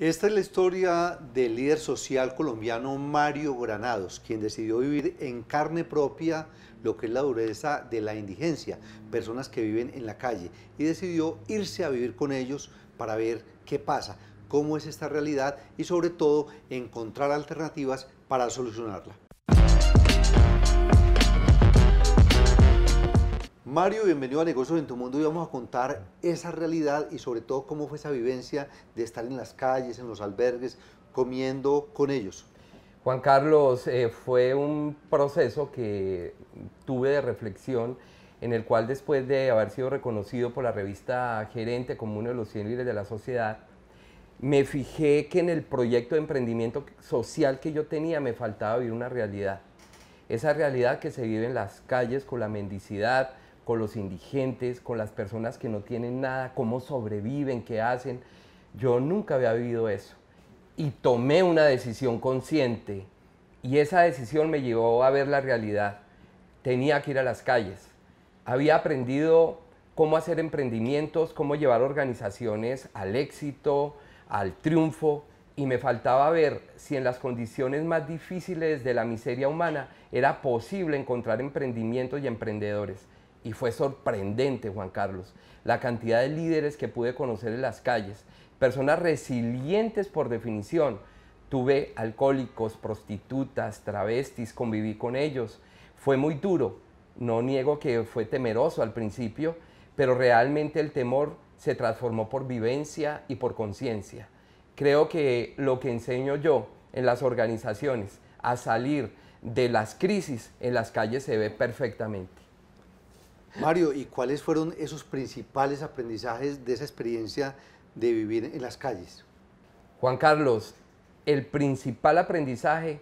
Esta es la historia del líder social colombiano Mario Granados, quien decidió vivir en carne propia lo que es la dureza de la indigencia, personas que viven en la calle, y decidió irse a vivir con ellos para ver qué pasa, cómo es esta realidad y sobre todo encontrar alternativas para solucionarla. Mario, bienvenido a Negocios en tu Mundo y vamos a contar esa realidad y sobre todo cómo fue esa vivencia de estar en las calles, en los albergues, comiendo con ellos. Juan Carlos, eh, fue un proceso que tuve de reflexión en el cual después de haber sido reconocido por la revista Gerente como uno de los 100 líderes de la sociedad, me fijé que en el proyecto de emprendimiento social que yo tenía me faltaba vivir una realidad. Esa realidad que se vive en las calles con la mendicidad, con los indigentes, con las personas que no tienen nada, cómo sobreviven, qué hacen. Yo nunca había vivido eso. Y tomé una decisión consciente y esa decisión me llevó a ver la realidad. Tenía que ir a las calles. Había aprendido cómo hacer emprendimientos, cómo llevar organizaciones al éxito, al triunfo, y me faltaba ver si en las condiciones más difíciles de la miseria humana era posible encontrar emprendimientos y emprendedores y fue sorprendente, Juan Carlos, la cantidad de líderes que pude conocer en las calles, personas resilientes por definición. Tuve alcohólicos, prostitutas, travestis, conviví con ellos. Fue muy duro, no niego que fue temeroso al principio, pero realmente el temor se transformó por vivencia y por conciencia. Creo que lo que enseño yo en las organizaciones a salir de las crisis en las calles se ve perfectamente. Mario, ¿y cuáles fueron esos principales aprendizajes de esa experiencia de vivir en las calles? Juan Carlos, el principal aprendizaje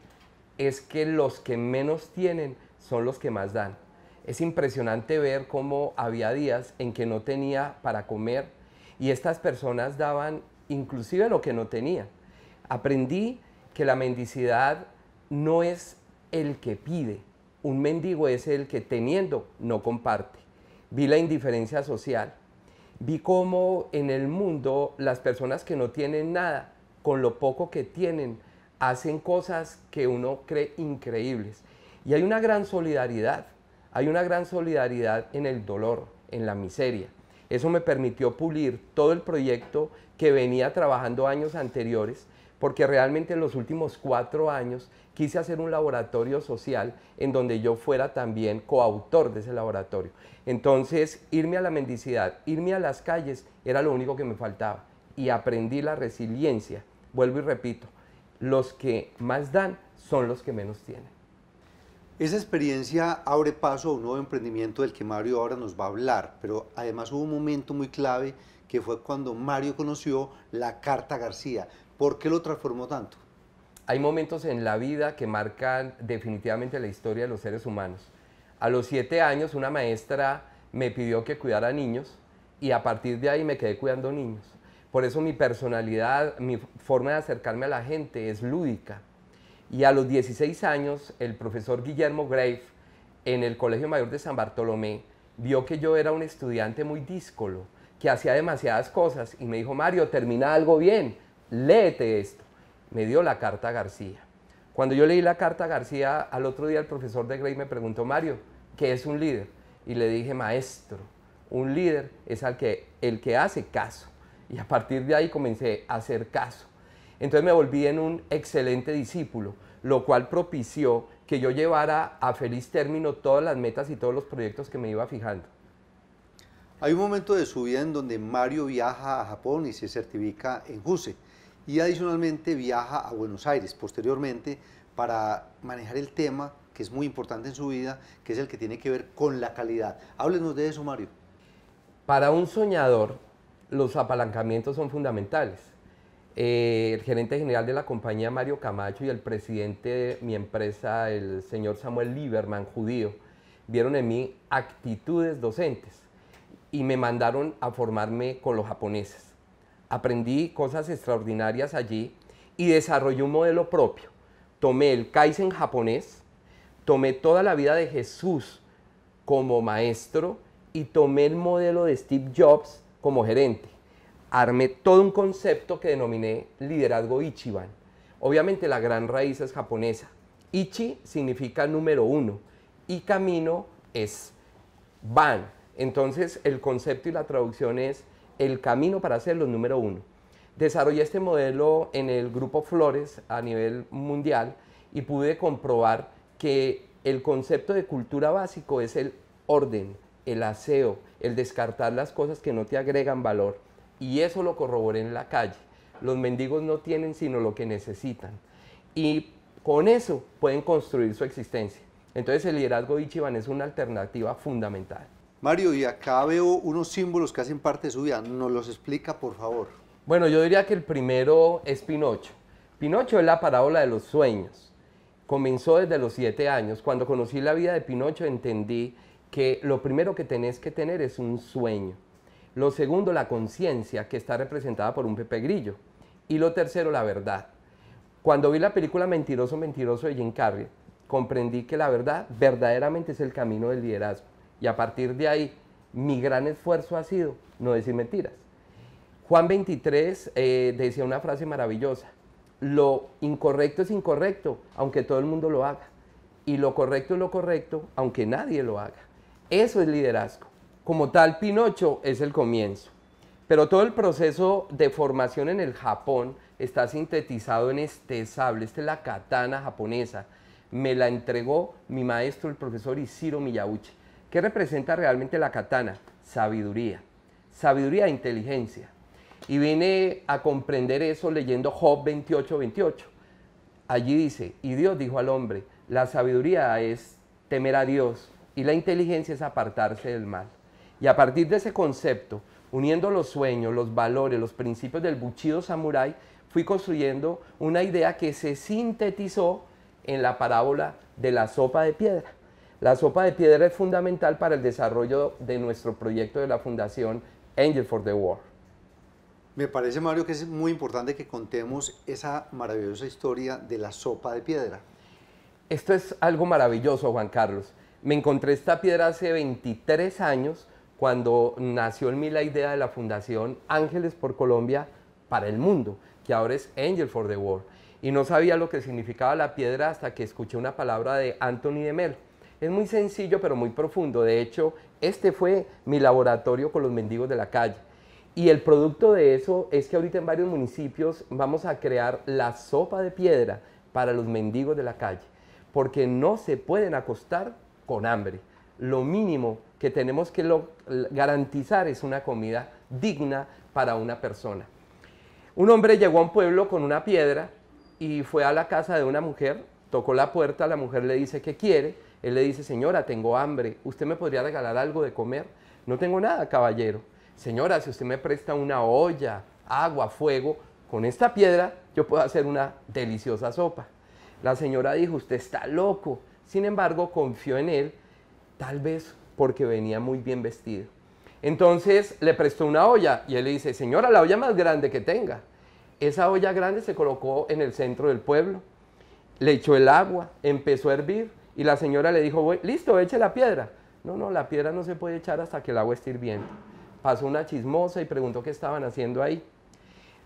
es que los que menos tienen son los que más dan. Es impresionante ver cómo había días en que no tenía para comer y estas personas daban inclusive lo que no tenía. Aprendí que la mendicidad no es el que pide, un mendigo es el que teniendo no comparte vi la indiferencia social, vi cómo en el mundo las personas que no tienen nada, con lo poco que tienen, hacen cosas que uno cree increíbles. Y hay una gran solidaridad, hay una gran solidaridad en el dolor, en la miseria. Eso me permitió pulir todo el proyecto que venía trabajando años anteriores, porque realmente en los últimos cuatro años quise hacer un laboratorio social en donde yo fuera también coautor de ese laboratorio. Entonces, irme a la mendicidad, irme a las calles, era lo único que me faltaba. Y aprendí la resiliencia. Vuelvo y repito, los que más dan son los que menos tienen. Esa experiencia abre paso a un nuevo emprendimiento del que Mario ahora nos va a hablar, pero además hubo un momento muy clave que fue cuando Mario conoció la Carta García. ¿Por qué lo transformó tanto? Hay momentos en la vida que marcan definitivamente la historia de los seres humanos. A los siete años una maestra me pidió que cuidara niños y a partir de ahí me quedé cuidando niños. Por eso mi personalidad, mi forma de acercarme a la gente es lúdica y a los 16 años, el profesor Guillermo Grave, en el Colegio Mayor de San Bartolomé, vio que yo era un estudiante muy díscolo, que hacía demasiadas cosas, y me dijo, Mario, termina algo bien, léete esto. Me dio la carta García. Cuando yo leí la carta García, al otro día el profesor de Grave me preguntó, Mario, ¿qué es un líder? Y le dije, maestro, un líder es al que, el que hace caso. Y a partir de ahí comencé a hacer caso entonces me volví en un excelente discípulo, lo cual propició que yo llevara a feliz término todas las metas y todos los proyectos que me iba fijando. Hay un momento de su vida en donde Mario viaja a Japón y se certifica en JUSE y adicionalmente viaja a Buenos Aires posteriormente para manejar el tema que es muy importante en su vida, que es el que tiene que ver con la calidad. Háblenos de eso, Mario. Para un soñador, los apalancamientos son fundamentales. Eh, el gerente general de la compañía Mario Camacho y el presidente de mi empresa, el señor Samuel Lieberman, judío, vieron en mí actitudes docentes y me mandaron a formarme con los japoneses. Aprendí cosas extraordinarias allí y desarrollé un modelo propio. Tomé el Kaizen japonés, tomé toda la vida de Jesús como maestro y tomé el modelo de Steve Jobs como gerente armé todo un concepto que denominé liderazgo Ichiban. Obviamente la gran raíz es japonesa. Ichi significa número uno y camino es van. Entonces el concepto y la traducción es el camino para ser los número uno. Desarrollé este modelo en el grupo Flores a nivel mundial y pude comprobar que el concepto de cultura básico es el orden, el aseo, el descartar las cosas que no te agregan valor y eso lo corroboré en la calle. Los mendigos no tienen sino lo que necesitan. Y con eso pueden construir su existencia. Entonces el liderazgo de Ichiban es una alternativa fundamental. Mario, y acá veo unos símbolos que hacen parte de su vida. ¿Nos los explica, por favor? Bueno, yo diría que el primero es Pinocho. Pinocho es la parábola de los sueños. Comenzó desde los siete años. Cuando conocí la vida de Pinocho entendí que lo primero que tenés que tener es un sueño. Lo segundo, la conciencia, que está representada por un Pepe Grillo. Y lo tercero, la verdad. Cuando vi la película Mentiroso, Mentiroso de Jim Carrey, comprendí que la verdad verdaderamente es el camino del liderazgo. Y a partir de ahí, mi gran esfuerzo ha sido no decir mentiras. Juan 23 eh, decía una frase maravillosa, lo incorrecto es incorrecto, aunque todo el mundo lo haga. Y lo correcto es lo correcto, aunque nadie lo haga. Eso es liderazgo como tal, Pinocho es el comienzo. Pero todo el proceso de formación en el Japón está sintetizado en este sable. Esta es la katana japonesa. Me la entregó mi maestro, el profesor Ishiro Miyauchi. ¿Qué representa realmente la katana? Sabiduría. Sabiduría e inteligencia. Y vine a comprender eso leyendo Job 28, 28. Allí dice, y Dios dijo al hombre, la sabiduría es temer a Dios y la inteligencia es apartarse del mal. Y a partir de ese concepto, uniendo los sueños, los valores, los principios del Buchido samurái, fui construyendo una idea que se sintetizó en la parábola de la sopa de piedra. La sopa de piedra es fundamental para el desarrollo de nuestro proyecto de la Fundación Angel for the War Me parece, Mario, que es muy importante que contemos esa maravillosa historia de la sopa de piedra. Esto es algo maravilloso, Juan Carlos. Me encontré esta piedra hace 23 años cuando nació en mí la idea de la fundación Ángeles por Colombia para el mundo, que ahora es Angel for the World. Y no sabía lo que significaba la piedra hasta que escuché una palabra de Anthony de Mel. Es muy sencillo pero muy profundo. De hecho, este fue mi laboratorio con los mendigos de la calle. Y el producto de eso es que ahorita en varios municipios vamos a crear la sopa de piedra para los mendigos de la calle, porque no se pueden acostar con hambre lo mínimo que tenemos que garantizar es una comida digna para una persona. Un hombre llegó a un pueblo con una piedra y fue a la casa de una mujer, tocó la puerta, la mujer le dice que quiere, él le dice, señora, tengo hambre, ¿usted me podría regalar algo de comer? No tengo nada, caballero. Señora, si usted me presta una olla, agua, fuego, con esta piedra yo puedo hacer una deliciosa sopa. La señora dijo, usted está loco. Sin embargo, confió en él Tal vez porque venía muy bien vestido. Entonces le prestó una olla y él le dice, señora, la olla más grande que tenga. Esa olla grande se colocó en el centro del pueblo. Le echó el agua, empezó a hervir y la señora le dijo, listo, eche la piedra. No, no, la piedra no se puede echar hasta que el agua esté hirviendo. Pasó una chismosa y preguntó qué estaban haciendo ahí.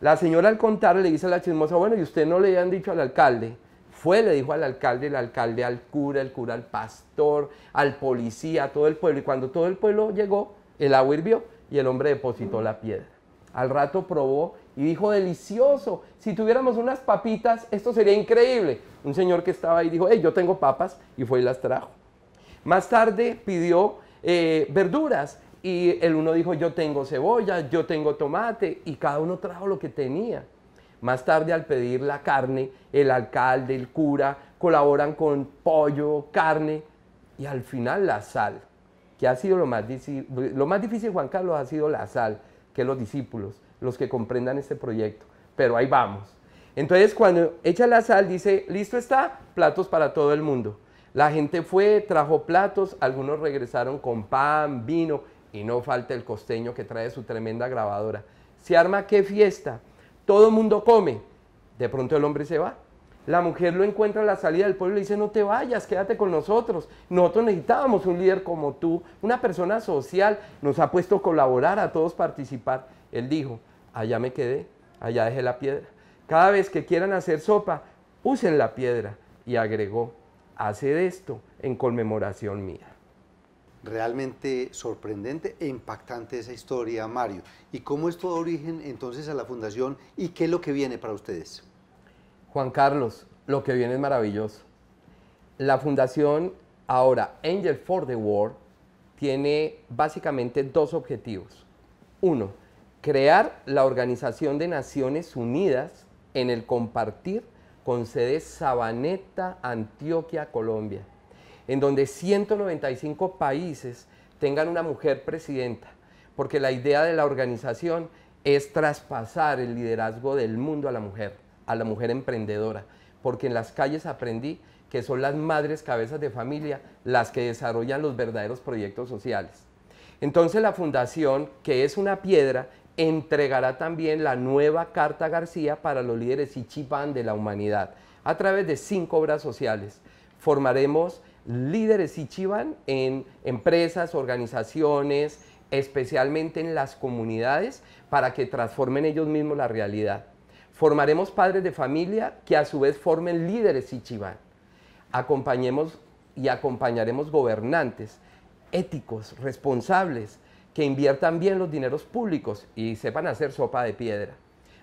La señora al contar le dice a la chismosa, bueno, ¿y usted no le han dicho al alcalde fue, le dijo al alcalde, el alcalde al cura, el cura al pastor, al policía, a todo el pueblo. Y cuando todo el pueblo llegó, el agua hirvió y el hombre depositó la piedra. Al rato probó y dijo, delicioso, si tuviéramos unas papitas, esto sería increíble. Un señor que estaba ahí dijo, yo tengo papas, y fue y las trajo. Más tarde pidió eh, verduras y el uno dijo, yo tengo cebolla, yo tengo tomate, y cada uno trajo lo que tenía. Más tarde al pedir la carne, el alcalde, el cura, colaboran con pollo, carne y al final la sal, que ha sido lo más, lo más difícil, Juan Carlos, ha sido la sal, que los discípulos, los que comprendan este proyecto. Pero ahí vamos. Entonces cuando echa la sal dice, listo está, platos para todo el mundo. La gente fue, trajo platos, algunos regresaron con pan, vino y no falta el costeño que trae su tremenda grabadora. Se arma qué fiesta todo el mundo come. De pronto el hombre se va. La mujer lo encuentra a la salida del pueblo y le dice, no te vayas, quédate con nosotros. Nosotros necesitábamos un líder como tú, una persona social, nos ha puesto a colaborar, a todos participar. Él dijo, allá me quedé, allá dejé la piedra. Cada vez que quieran hacer sopa, usen la piedra. Y agregó, haced esto en conmemoración mía realmente sorprendente e impactante esa historia, Mario. ¿Y cómo es todo origen entonces a la fundación y qué es lo que viene para ustedes? Juan Carlos, lo que viene es maravilloso. La fundación ahora, Angel for the World, tiene básicamente dos objetivos. Uno, crear la Organización de Naciones Unidas en el compartir con sede Sabaneta, Antioquia, Colombia en donde 195 países tengan una mujer presidenta, porque la idea de la organización es traspasar el liderazgo del mundo a la mujer, a la mujer emprendedora, porque en las calles aprendí que son las madres cabezas de familia las que desarrollan los verdaderos proyectos sociales. Entonces la fundación, que es una piedra, entregará también la nueva Carta García para los líderes y chipan de la humanidad a través de cinco obras sociales. Formaremos líderes Ichiban en empresas, organizaciones, especialmente en las comunidades, para que transformen ellos mismos la realidad. Formaremos padres de familia que a su vez formen líderes Ichiban. Acompañemos y acompañaremos gobernantes éticos, responsables, que inviertan bien los dineros públicos y sepan hacer sopa de piedra.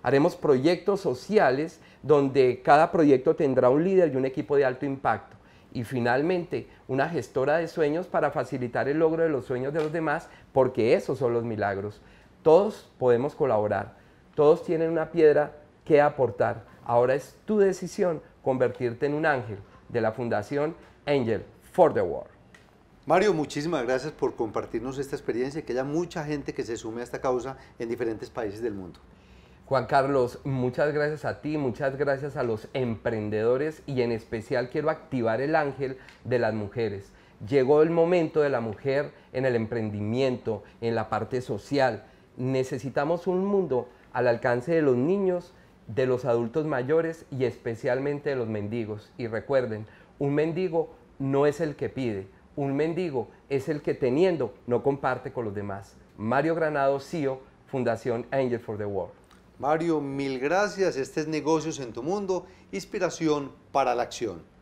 Haremos proyectos sociales donde cada proyecto tendrá un líder y un equipo de alto impacto y finalmente una gestora de sueños para facilitar el logro de los sueños de los demás, porque esos son los milagros. Todos podemos colaborar, todos tienen una piedra que aportar. Ahora es tu decisión convertirte en un ángel de la Fundación Angel for the World. Mario, muchísimas gracias por compartirnos esta experiencia y que haya mucha gente que se sume a esta causa en diferentes países del mundo. Juan Carlos, muchas gracias a ti, muchas gracias a los emprendedores y en especial quiero activar el ángel de las mujeres. Llegó el momento de la mujer en el emprendimiento, en la parte social. Necesitamos un mundo al alcance de los niños, de los adultos mayores y especialmente de los mendigos. Y recuerden, un mendigo no es el que pide, un mendigo es el que teniendo no comparte con los demás. Mario Granado, CEO, Fundación Angel for the World. Mario, mil gracias. Este es Negocios en tu Mundo, inspiración para la acción.